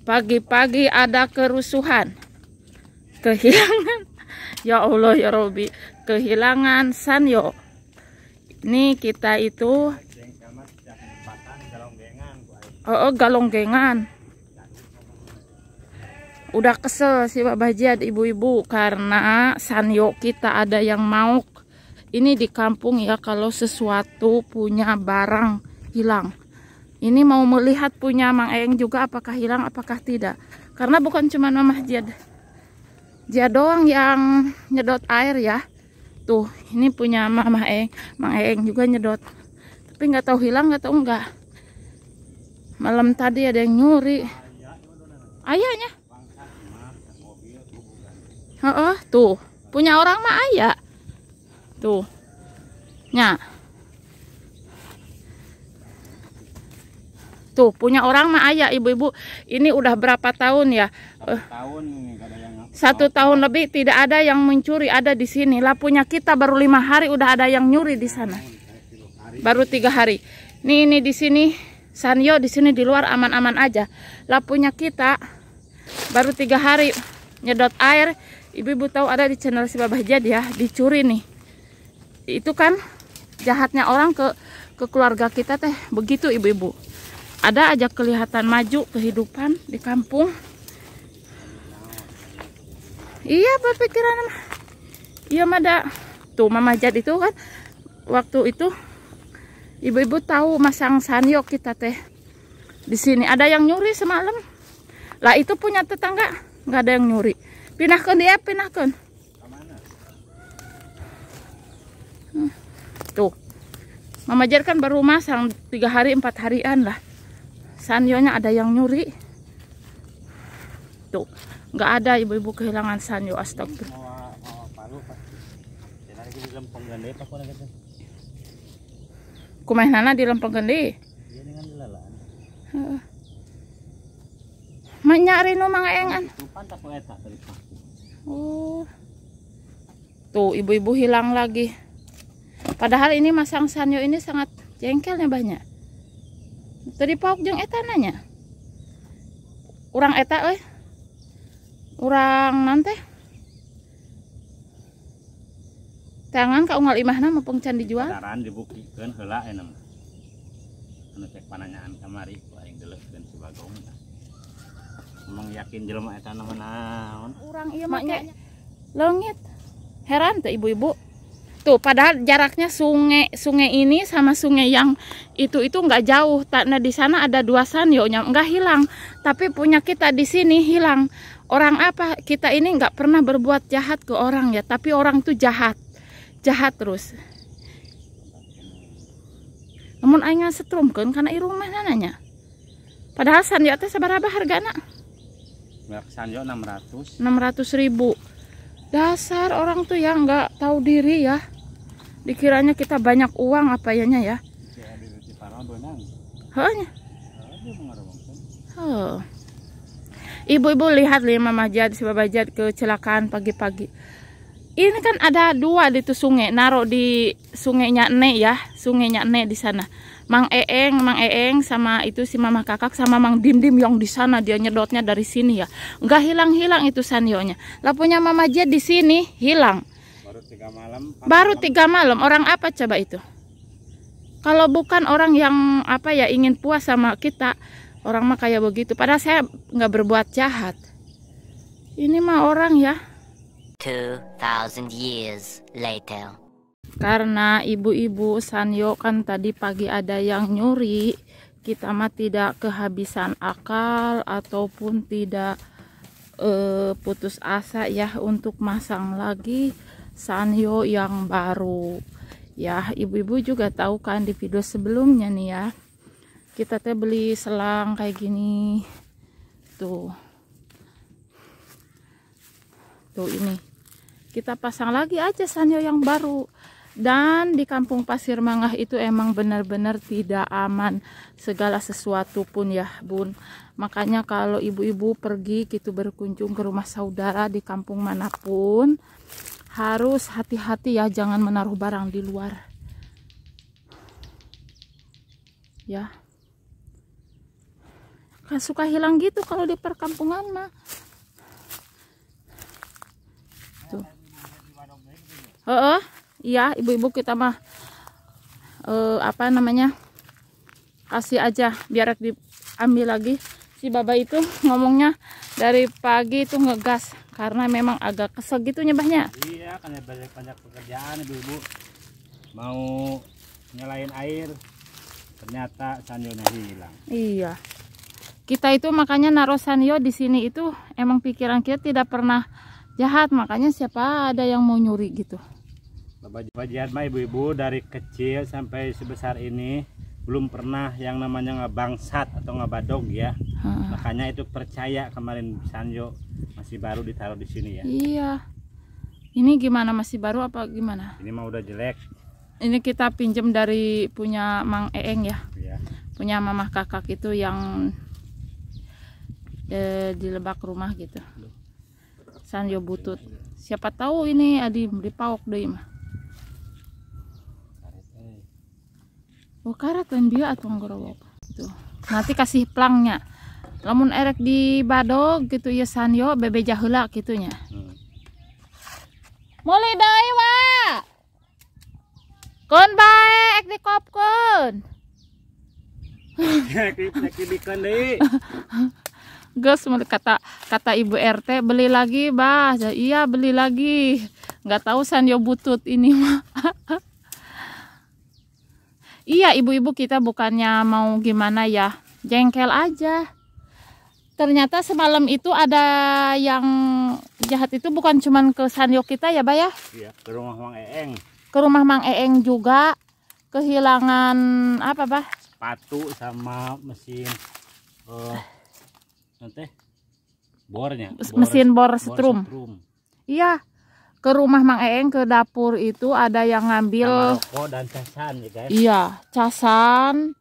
Pagi-pagi ada kerusuhan. Kehilangan. Ya Allah ya Robi. Kehilangan Sanyo. Ini kita itu. Oh, oh galonggengan. Udah kesel sih Pak Baji ibu-ibu. Karena Sanyo kita ada yang mau. Ini di kampung ya kalau sesuatu punya barang hilang ini mau melihat punya Mang Eeng juga apakah hilang apakah tidak karena bukan cuma Mama Jad dia doang yang nyedot air ya tuh ini punya Mama Eeng Mang Eeng juga nyedot tapi nggak tahu hilang nggak tahu enggak malam tadi ada yang nyuri ayahnya oh, oh tuh punya orang mah ayah tuh nyak Tuh, punya orang mah ayah ibu-ibu. Ini udah berapa tahun ya? Satu eh, tahun ini ada yang Satu tahun lebih tidak ada yang mencuri ada di sini. Lah punya kita baru lima hari udah ada yang nyuri di sana. Baru tiga hari. Nih ini di sini Sanyo di sini di luar aman-aman aja. Lah punya kita baru tiga hari nyedot air. Ibu-ibu tahu ada di channel si Babah jadi ya, dicuri nih. Itu kan jahatnya orang ke ke keluarga kita teh begitu ibu-ibu ada aja kelihatan maju kehidupan di kampung iya berpikiran iya mada tuh mama jad itu kan waktu itu ibu-ibu tahu masang sanyo kita teh di sini ada yang nyuri semalam lah itu punya tetangga nggak ada yang nyuri pindahkan dia pindahkan tuh mama jad kan baru masang tiga hari empat harian lah sanyonya ada yang nyuri tuh nggak ada ibu-ibu kehilangan sanyo astagfirullah ya, kumeh nana di lempeng gede iya, menyari nu mang engan oh tuh ibu-ibu hilang lagi padahal ini masang sanyo ini sangat jengkelnya banyak tadi pauk jeng eta nanya orang eta eh orang nanti tangan kau unggal imah nama pengcan dijual Padaran dibuktikan hela enem anu cek pananyaan kemari paling gelek dan sebagong emang yakin jelema eta nama naon orang iya maknya lengit heran tuh ibu-ibu Tuh, padahal jaraknya sungai sungai ini sama sungai yang itu itu nggak jauh. Nah di sana ada dua sanyonya nggak hilang, tapi punya kita di sini hilang. Orang apa kita ini nggak pernah berbuat jahat ke orang ya, tapi orang tuh jahat, jahat terus. Namun setrum kan karena irung rumah nananya. Padahal sanyo itu seberapa nak? Sanyo 600. 600 ribu dasar orang tuh ya nggak tahu diri ya dikiranya kita banyak uang apa yanya ya hanya ya? ya, oh. ibu-ibu lihat lima si sebabajat kecelakaan pagi-pagi ini kan ada dua di itu sungai naruh di sungainya ne ya sungainya ne di sana Mang Eeng, Mang Eeng sama itu si Mama Kakak sama Mang Dim Dim yang di sana dia nyedotnya dari sini ya. Enggak hilang-hilang itu sanyonya. Lah punya Mama Jet di sini hilang. Baru tiga malam. Baru tiga malam. Orang apa coba itu? Kalau bukan orang yang apa ya ingin puas sama kita, orang mah kayak begitu. Padahal saya nggak berbuat jahat. Ini mah orang ya. 2000 years later karena ibu-ibu Sanyo kan tadi pagi ada yang nyuri kita mah tidak kehabisan akal ataupun tidak eh, putus asa ya untuk masang lagi Sanyo yang baru ya ibu-ibu juga tahu kan di video sebelumnya nih ya kita teh beli selang kayak gini tuh tuh ini kita pasang lagi aja sanyo yang baru dan di kampung pasir mangah itu emang benar-benar tidak aman segala sesuatu pun ya bun makanya kalau ibu-ibu pergi gitu berkunjung ke rumah saudara di kampung manapun harus hati-hati ya jangan menaruh barang di luar ya kan suka hilang gitu kalau di perkampungan mah tuh uh -uh. Iya, ibu-ibu kita mah eh, apa namanya? Kasih aja biar diambil lagi. Si baba itu ngomongnya dari pagi itu ngegas karena memang agak kesel gitu nyebahnya. Iya, karena banyak-banyak pekerjaan ibu-ibu. Mau nyalain air ternyata sanyonya hilang. Iya. Kita itu makanya naruh sanyo di sini itu emang pikiran kita tidak pernah jahat, makanya siapa ada yang mau nyuri gitu. Wajian mah ibu-ibu dari kecil sampai sebesar ini belum pernah yang namanya ngebangsat atau ngebadog ya. Ha. Makanya itu percaya kemarin Sanjo masih baru ditaruh di sini ya. Iya. Ini gimana masih baru apa gimana? Ini mah udah jelek. Ini kita pinjem dari punya Mang Eeng ya. Iya. Punya mamah kakak itu yang e, di lebak rumah gitu. Sanjo butut. Siapa tahu ini adi beli pauk deh mah. Bokara tuan bio atau gorowok. Tuh. Gitu. Nanti kasih plangnya. Lamun erek di badog gitu ya sanyo bebe jahula gitunya. Hmm. Mulai dai wa. Kon baik di kop kon. Gus kata kata ibu RT beli lagi bah ya, iya beli lagi nggak tahu sanyo butut ini mah Iya ibu-ibu kita bukannya mau gimana ya jengkel aja. Ternyata semalam itu ada yang jahat itu bukan cuman ke Sanyo kita ya Baya Iya ke rumah Mang Eeng. Ke rumah Mang Eeng juga kehilangan apa bah? Sepatu sama mesin uh, nanti bornya. Bor, mesin bor, bor setrum. Iya ke rumah Mang Eeng ke dapur itu ada yang ngambil dan casan ya ya. Iya, casan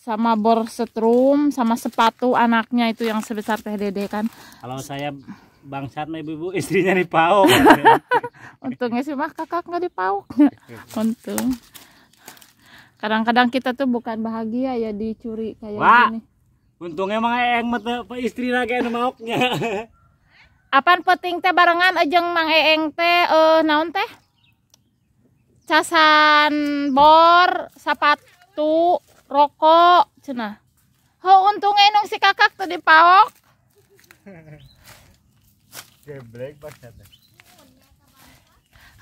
sama bor setrum sama sepatu anaknya itu yang sebesar teh dede kan. Kalau saya bangsat nih ibu-ibu istrinya dipauk. Untungnya sih mah kakak nggak dipauk. Untung. Kadang-kadang kita tuh bukan bahagia ya dicuri kayak Wah, gini. Untungnya Mang Eeng mata istri lagi yang mauknya. apa peting teh barengan ajeng eh, Mang Eeng teh uh, naon teh? Casan bor, sepatu, rokok cina Ho untungnya nung si kakak tadi paok. Geblek banget.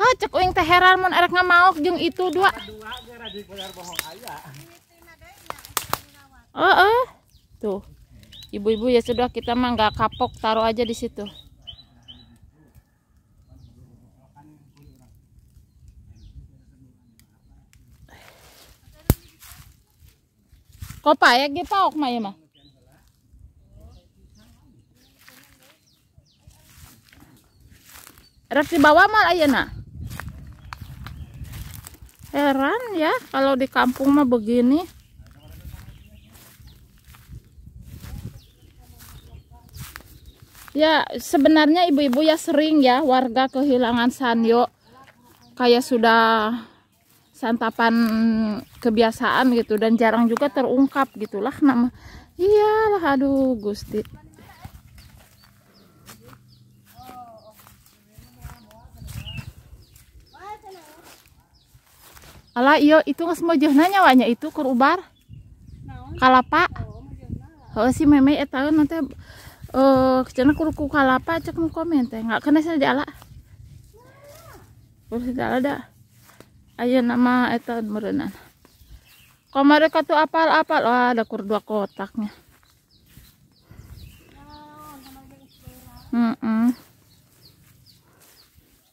Ha cek uing teh heran mun erek ngamaok jeung itu dua. Dua geura di bohong aya. Heeh. Tuh. Ibu-ibu ya sudah kita mah nggak kapok taruh aja di situ. có ya cái bao ya mà Ras di bawah mah ya, nak Heran ya kalau di kampung mah begini. Ya, sebenarnya ibu-ibu ya sering ya warga kehilangan sanyo kayak sudah santapan kebiasaan gitu dan jarang juga terungkap gitulah nama iyalah aduh gusti ala iyo itu nggak semua jahnanya wanya itu kerubar kalapa oh si meme etahu eh, nanti eh kecana kuruku kalapa cek mau komen teh nggak kena saja lah ala urus di ayo nama itu merenan ka katu apal-apal wah ada dua kotaknya mm -mm.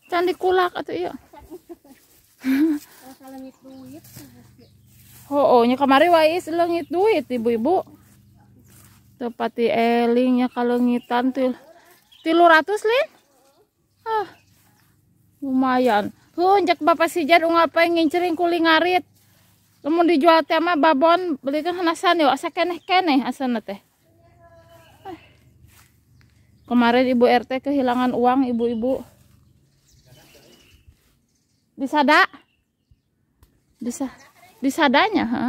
candi kulak atau iyo Oh, oh nya wais lengit duit ibu-ibu. Tepati pati kalau ngitan kalungitan tilu ratus lin. Ah, lumayan. Huh, jak bapak si apa yang ngincerin kuling arit. Kemudian dijual tema babon belikan hanasan yuk. asa keneh keneh asana teh kemarin ibu RT kehilangan uang ibu-ibu bisa dak? bisa bisa danya, ha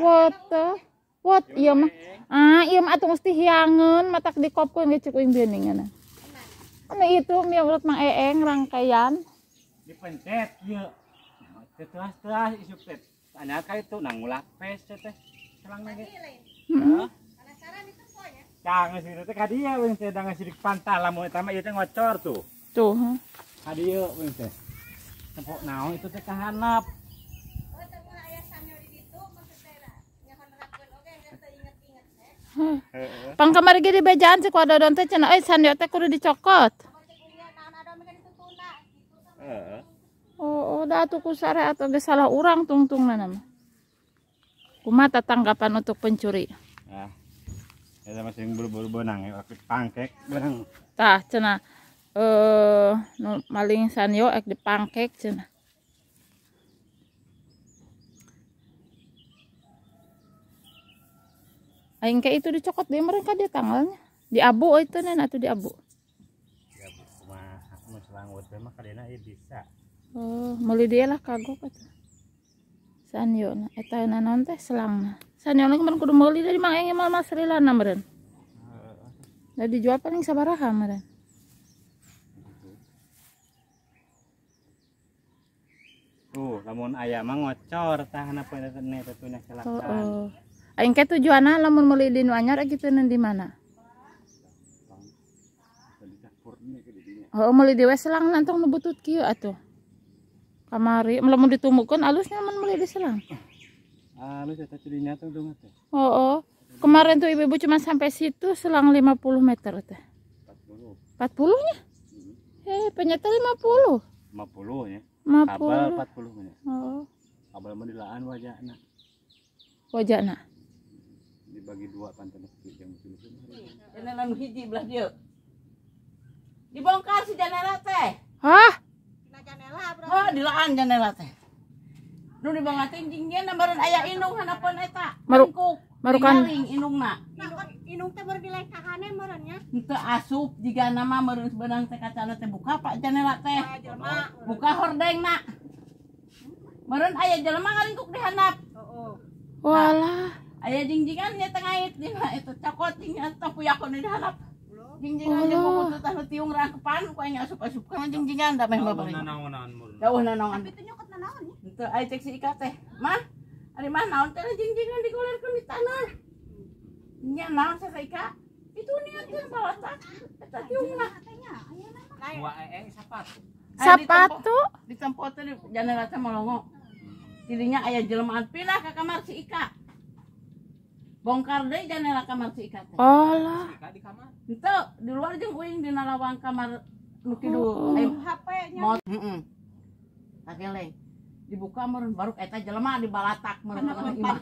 foto Pot iya mah. Eh. Ah, iya mah atuh mesti hiangeun matak dikopkeun ge cikuing beuningan. Ya, nah. Anu nah, itu miurut Mang Eeng rangkaian. Dipencet ieu. Setelah telas isuk teh. Anak itu nang mulak pes teh. Selang lagi. Heeh. Hmm. Penasaran itu ponya. ya? sih teh kadia wing teh dengan sidik pantal lamun eta mah ieu iya, teh ngocor tuh. Tuh. Kadia wing teh. Tempok naon itu teh kahanap. pangkamari gede bejaan sih kuada donte cina, eh sandiota kudu dicokot. Oh, oh, dah tuh kusare atau gak salah orang tungtung nanam. Kumata tanggapan untuk pencuri. Nah, ya masih buru-buru benang ya, pangkek benang. Tah, cina, eh, maling sanyo ek di pangkek cina. Aing kayak itu dicokot deh mereka dia tanggalnya. Di abu itu nana tuh di abu. Di abu cuma aku selangut mah kadena ieu bisa. Oh, mulai dia lah kagok atuh. Sanyo na eta naon teh selangna. Sanyo na kemarin kudu mulai dari Mang yang mah Mas Rilana meureun. Nah dijual paling sabaraha meren. Tuh, lamun ayam mah ngocor tahan apa netu nya kecelakaan. Oh, oh. Aing ke tujuannya lamun meuli di anyar kitu nu di mana? Heeh meuli di Weselang nantong nu butut kieu atuh. Kamari lamun ditumukeun alusnya mun meuli di selang. Alus eta nya dinyatong dong atuh. Heeh. Kemarin tuh ibu-ibu cuma sampai situ selang 50 meter teh. 40. 40 nya? Eh, penyata 50. 50 ya. 50. Kabel 40 menit. Oh. Kabel mendilaan wajahna. Wajahna dibagi dua pantai masjid yang musim musim iya. jalan hiji belah dia dibongkar si janela teh hah janela oh dilaan janela teh nu di bangga tinggi dia nambaran ayah inung hanapun eta maruk marukan inung nak inung teh baru dilek kahane merenya itu asup jika nama meren sebenang teh kacana teh buka pak janela teh buka hordeng nak meren ayah jelema ngalingkuk dihanap oh, oh. Walah. Aya jingjingan nya tengait di mah itu cokot jingnya oh. tapi aku nih harap. Jingjingan di buku tuh tahu tiung ra kepan ku nya asup-asup kan jingjingan da meh bapak. Dawuh nanawan Tapi tuh nyokot nanaon ya. Henteu aya cek si Ika teh. Mah, ari mah naon teh jingjingan digolirkeun di tanah. Nya naon sa Ika? Itu niat kan balatak. Eta tiung lah. Wa eng sepatu Sapatu? Ditempo teh jangan rasa molongo. Dirinya ayah jelmaan pilah ke kamar si Ika bongkar deh jangan kamar si ikat oh lah di kamar itu di luar jeung di nalawang kamar nu oh. kidul oh. ayo hp nya mot heeh pakai leng dibuka meureun baru eta jelema di balatak meureun tengah imah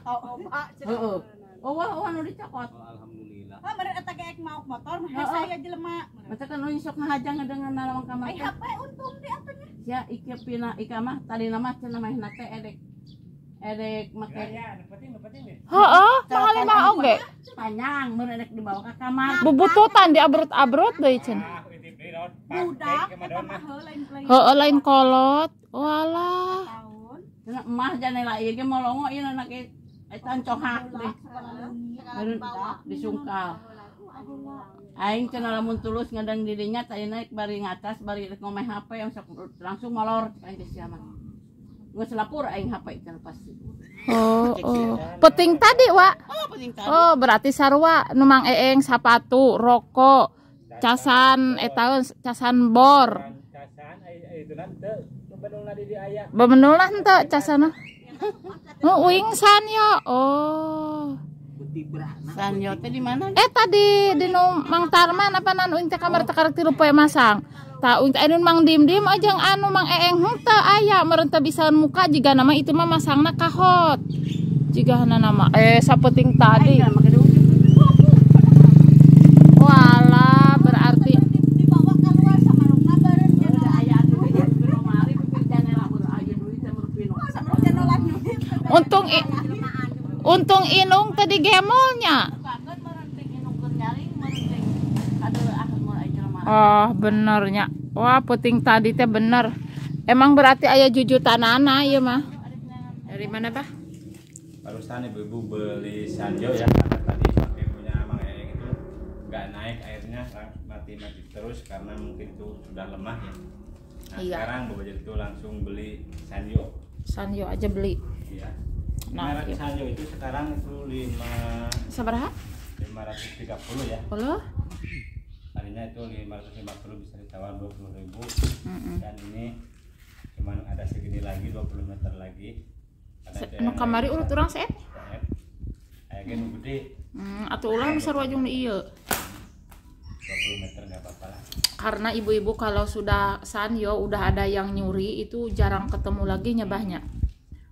heeh oh wah wah nu dicokot oh, alhamdulillah ah meureun eta kayak mau motor mah saya jelema masa kan uing sok ngajang dengan nalawang kamar ayo hp untung di atunya ya iki pina ikamah tadi nama cenah mah teh edek erek make heeh mah lima oge panjang mun erek dibawa ka kamar bubututan diabrut-abrut deui cen budak heeh lain kolot walah emah janela ieu ge molongo ieu anak etan cohak deh baru disungkal Aing cina lamun tulus ngedang dirinya, tadi naik bari ngatas, bari ngomeh HP yang langsung molor, aing siapa. Nggak selapur aing hapay kan pasti. Oh, oh. penting tadi, Wa. Oh, penting tadi. Oh, berarti sarwa numang eeng sepatu, rokok, casan eta eh, casan bor. Casan itu nanti bemenul di aya. Bemenul nanti casan. Oh, uing san yo. Oh. San yo teh di mana? Eh tadi di Mang Tarman apa nan uing teh kamar teh karek poe masang taung untuk enun mang dim dim aja anu mang eeng henteu ayah merenta bisaeun muka juga nama itu mah masangna kahot juga nama eh sapeting tadi wala berarti untung untung inung tadi gemolnya Oh benernya Wah puting tadi teh bener Emang berarti ayah jujur tanana ya mah Dari mana pak? Barusan ibu-ibu beli sanjo ya karena tadi pakai punya emang eyang itu nggak naik airnya mati-mati kan, terus karena mungkin itu sudah lemah ya. Nah, iya. sekarang bapak itu langsung beli sanjo. Sanjo aja beli. Iya. Nah, merek nah, iya. sanjo itu sekarang itu lima. Seberapa? Lima ratus tiga puluh ya. Puluh? harinya itu 550 bisa ditawar 20 ribu mm -hmm. dan ini cuman ada segini lagi 20 meter lagi ada kamari urut orang set kayak gini gede hmm, atau ulang bisa wajung iya 20 meter gak apa-apa lah karena ibu-ibu kalau sudah sanyo udah ada yang nyuri itu jarang ketemu lagi nyebahnya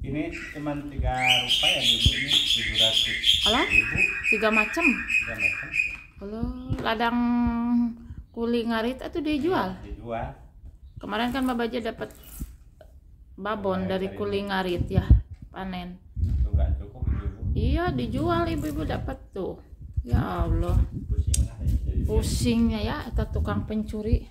ini cuma tiga rupiah ya, ibu ini tujuh ratus. Alah, tiga macam. Tiga macam. Kalau ladang kuli ngarit itu dia jual. Iya, dijual. Kemarin kan Mbak Baja dapat babon iya, dari kuli ngarit ya, panen. Itu cukup ibu. Iya, dijual ibu-ibu dapat tuh. Ya Allah. Ya, Pusingnya ya, atau tukang pencuri.